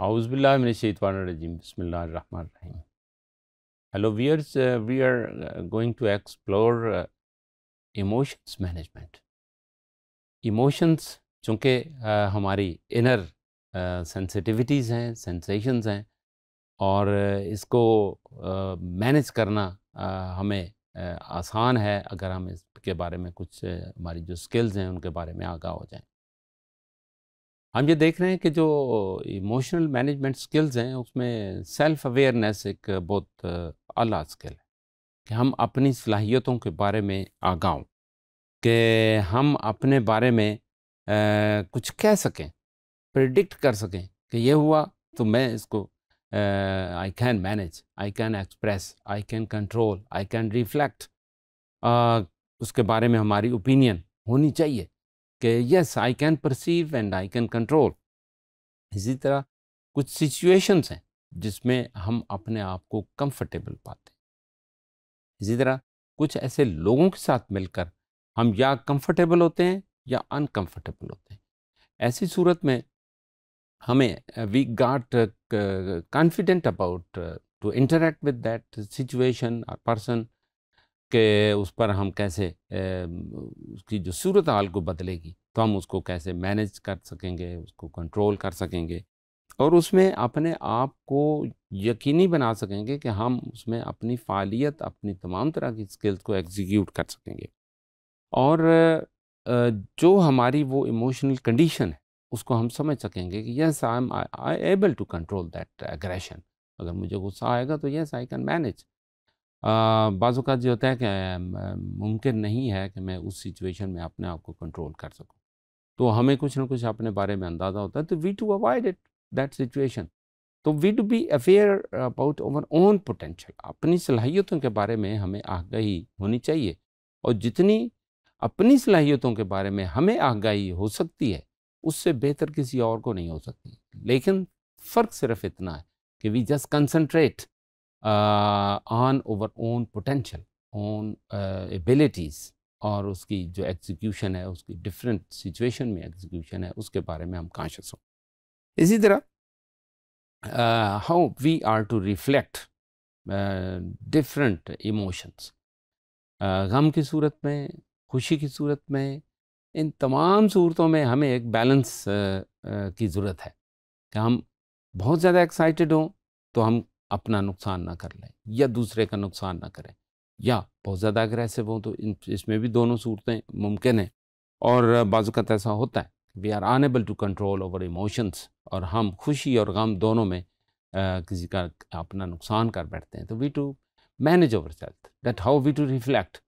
Rahim hello viewers we are going to explore emotions management emotions चूँकि हमारी inner sensitivities uh, हैं sensations हैं और uh, इसको मैनेज uh, करना uh, हमें uh, आसान है अगर हम इसके बारे में कुछ uh, हमारी जो स्किल्स हैं उनके बारे में आगाह हो जाएं हम ये देख रहे हैं कि जो इमोशनल मैनेजमेंट स्किल्स हैं उसमें सेल्फ अवेयरनेस एक बहुत अला स्किल है कि हम अपनी सलाहियतों के बारे में आगा कि हम अपने बारे में आ, कुछ कह सकें प्रिडिक्ट कर सकें कि ये हुआ तो मैं इसको I can manage I can express I can control I can reflect उसके बारे में हमारी ओपिनियन होनी चाहिए कि yes I can perceive and I can control इसी तरह कुछ सिचुएशंस हैं जिसमें हम अपने आप को कंफर्टेबल पाते हैं इसी तरह कुछ ऐसे लोगों के साथ मिलकर हम या कंफर्टेबल होते हैं या अनकंफर्टेबल होते हैं ऐसी सूरत में हमें we got confident about to interact with that situation और पर्सन कि उस पर हम कैसे उसकी जो सूरत हाल को बदलेगी तो हम उसको कैसे मैनेज कर सकेंगे उसको कंट्रोल कर सकेंगे और उसमें अपने आप को यकीनी बना सकेंगे कि हम उसमें अपनी फ़ालियत अपनी तमाम तरह की स्किल्स को एग्जीक्यूट कर सकेंगे और जो हमारी वो इमोशनल कंडीशन है उसको हम समझ सकेंगे कि yes I am I able to control that aggression अगर मुझे गुस्सा आएगा तो यस आई कैन मैनेज बाज़ात जो होता है कि मुमकिन नहीं है कि मैं उस सिचुएशन में अपने आप को कंट्रोल कर सकूँ तो हमें कुछ ना कुछ अपने बारे में अंदाज़ा होता है तो we to avoid it that situation तो we to be aware about our own potential अपनी सलाहियतों के बारे में हमें आगाही होनी चाहिए और जितनी अपनी सलाहियतों के बारे में हमें आगाही हो सकती है उससे बेहतर किसी और को नहीं हो सकती लेकिन फ़र्क सिर्फ इतना है कि we just concentrate on our own potential own abilities और उसकी जो एग्जीक्यूशन है उसकी डिफरेंट सिचुएशन में एग्जीक्यूशन है उसके बारे में हम कॉन्शियस हों इसी तरह how we are to reflect different emotions गम की सूरत में खुशी की सूरत में इन तमाम सूरतों में हमें एक बैलेंस uh, uh, की ज़रूरत है कि हम बहुत ज़्यादा एक्साइटेड हों तो हम अपना नुकसान ना कर लें या दूसरे का नुकसान ना करें या बहुत ज़्यादा अग्रेसिव हों तो इसमें भी दोनों सूरतें मुमकिन हैं और बाजुकत तो ऐसा होता है we are unable to control our emotions और हम खुशी और गम दोनों में आ, किसी का अपना नुकसान कर बैठते हैं तो we to manage our self that how we to reflect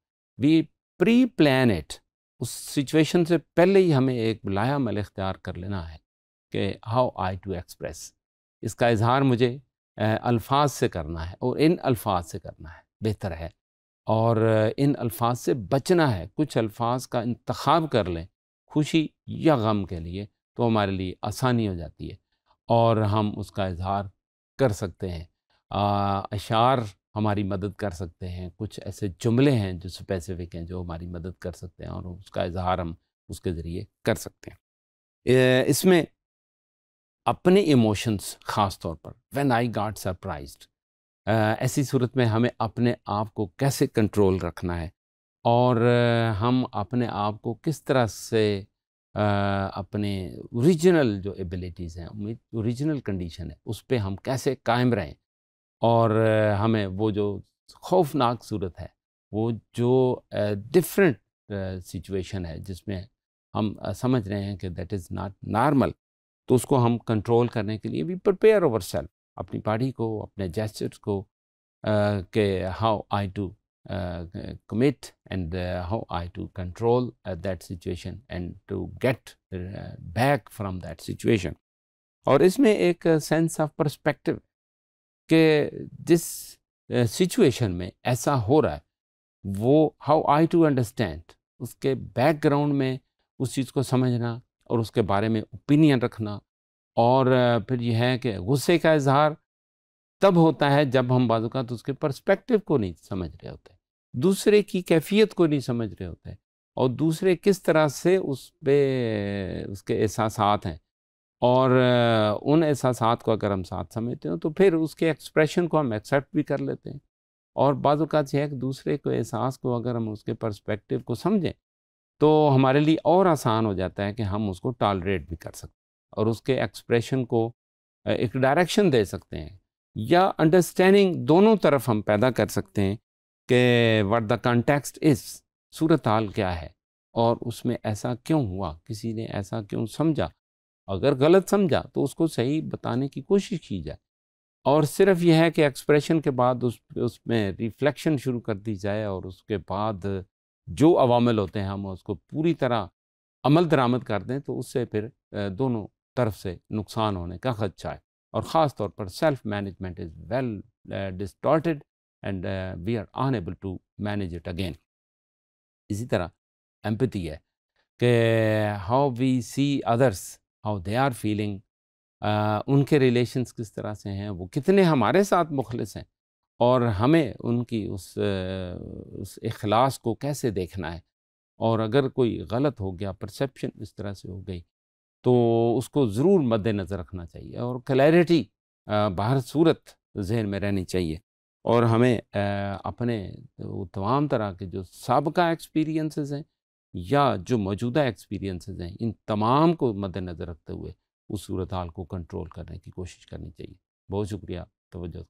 we preplan it उस सिचुएशन से पहले ही हमें एक लाया मल इख्तियार कर लेना है कि हाउ आई टू एक्सप्रेस इसका इजहार मुझे अल्फाज से करना है और इन अल्फाज से करना है बेहतर है और इन अल्फाज से बचना है कुछ अल्फाज का इंतखब कर लें खुशी या गम के लिए तो हमारे लिए आसानी हो जाती है और हम उसका इजहार कर सकते हैं अशार हमारी मदद कर सकते हैं कुछ ऐसे जुमले हैं जो स्पेसिफिक हैं जो हमारी मदद कर सकते हैं और उसका इजहार हम उसके ज़रिए कर सकते हैं इसमें अपने इमोशंस ख़ास तौर पर व्हेन आई गॉट सरप्राइज ऐसी सूरत में हमें अपने आप को कैसे कंट्रोल रखना है और uh, हम अपने आप को किस तरह से uh, अपने ओरिजिनल जो एबिलिटीज़ हैं ओरिजिनल कंडीशन है उस पर हम कैसे कायम रहें और uh, हमें वो जो खौफनाक सूरत है वो जो डिफरेंट सिचुएशन है जिसमें हम समझ रहे हैं कि दैट इज़ नॉट नॉर्मल तो उसको हम कंट्रोल करने के लिए वी प्रिपेयर ओवर सेल्फ अपनी बॉडी को अपने जेस्चर्स को के how I to commit and how I to control that situation and to get back from that situation और इसमें एक सेंस ऑफ परस्पेक्टिव के जिस सिचुएशन uh, में ऐसा हो रहा है वो हाउ आई टू अंडरस्टैंड उसके बैकग्राउंड में उस चीज़ को समझना और उसके बारे में ओपिनियन रखना और फिर यह है कि गुस्से का इजहार तब होता है जब हम बाज़ात तो उसके पर्सपेक्टिव को नहीं समझ रहे होते दूसरे की कैफियत को नहीं समझ रहे होते और दूसरे किस तरह से उस पर उसके एहसास हैं और उन एहसास को अगर हम साथ समझते हो तो फिर उसके एक्सप्रेशन को हम एक्सेप्ट भी कर लेते हैं और बाज़ात यह है कि दूसरे को एहसास को अगर हम उसके पर्सपेक्टिव को समझें तो हमारे लिए और आसान हो जाता है कि हम उसको टॉलरेट भी कर सकते हैं और उसके एक्सप्रेशन को एक डायरेक्शन दे सकते हैं या अंडरस्टैंडिंग दोनों तरफ हम पैदा कर सकते हैं कि वट द कंटेक्सट इस सूरत हाल क्या है और उसमें ऐसा क्यों हुआ किसी ने ऐसा क्यों समझा अगर गलत समझा तो उसको सही बताने की कोशिश की जाए और सिर्फ यह है कि एक्सप्रेशन के बाद उस उसमें रिफ्लेक्शन शुरू कर दी जाए और उसके बाद जो अवामिल होते हैं हम उसको पूरी तरह अमल दरामद कर दें तो उससे फिर दोनों तरफ से नुकसान होने का खदशा है और ख़ास तौर पर self management is well distorted and we are unable to manage it again इसी तरह एम्पति है कि how we see others how they are feeling उनके रिलेशंस किस तरह से हैं वो कितने हमारे साथ मुखलस हैं और हमें उनकी उस उस अखलास को कैसे देखना है और अगर कोई गलत हो गया परसेप्शन इस तरह से हो गई तो उसको ज़रूर मद्दनज़र रखना चाहिए और क्लैरिटी बाहर सूरत जहन में रहनी चाहिए और हमें अपने तमाम तरह के जो सबका एक्सपीरियंसेस हैं या जो मौजूदा एक्सपीरियंसेस हैं इन तमाम को मद्दनज़र रखते हुए उस सूरत हाल को कंट्रोल करने की कोशिश करनी चाहिए बहुत शुक्रिया तोज्जो